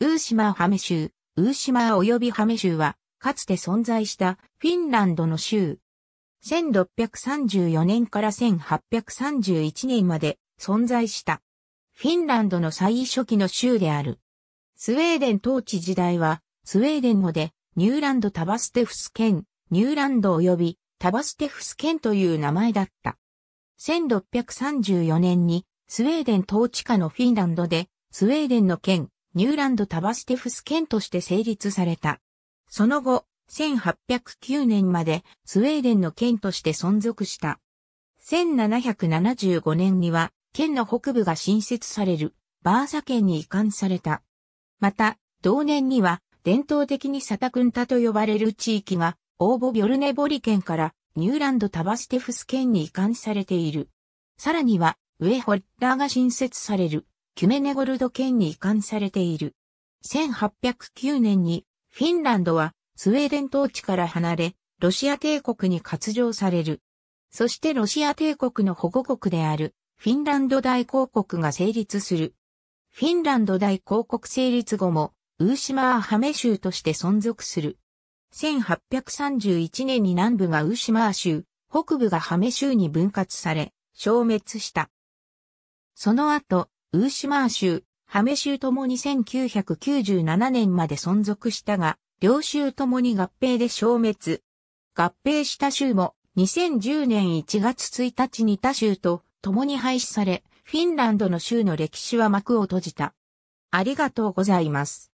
ウーシマーハメ州、ウーシマー及びハメ州は、かつて存在したフィンランドの州。1634年から1831年まで存在した。フィンランドの最初期の州である。スウェーデン統治時代は、スウェーデン語で、ニューランド・タバステフス県、ニューランド及びタバステフス県という名前だった。1634年に、スウェーデン統治下のフィンランドで、スウェーデンの県、ニューランド・タバステフス県として成立された。その後、1809年までスウェーデンの県として存続した。1775年には、県の北部が新設される、バーサ県に移管された。また、同年には、伝統的にサタクンタと呼ばれる地域が、オーボ・ビョルネボリ県からニューランド・タバステフス県に移管されている。さらには、ウェホッラーが新設される、キュメネゴルド県に移管されている。1809年にフィンランドはスウェーデン統治から離れ、ロシア帝国に割譲される。そしてロシア帝国の保護国であるフィンランド大公国が成立する。フィンランド大公国成立後も、ウーシマーハメ州として存続する。1831年に南部がウーシマー州、北部がハメ州に分割され、消滅した。その後、ウーシュマー州、ハメ州ともに1997年まで存続したが、両州ともに合併で消滅。合併した州も2010年1月1日に他州と共に廃止され、フィンランドの州の歴史は幕を閉じた。ありがとうございます。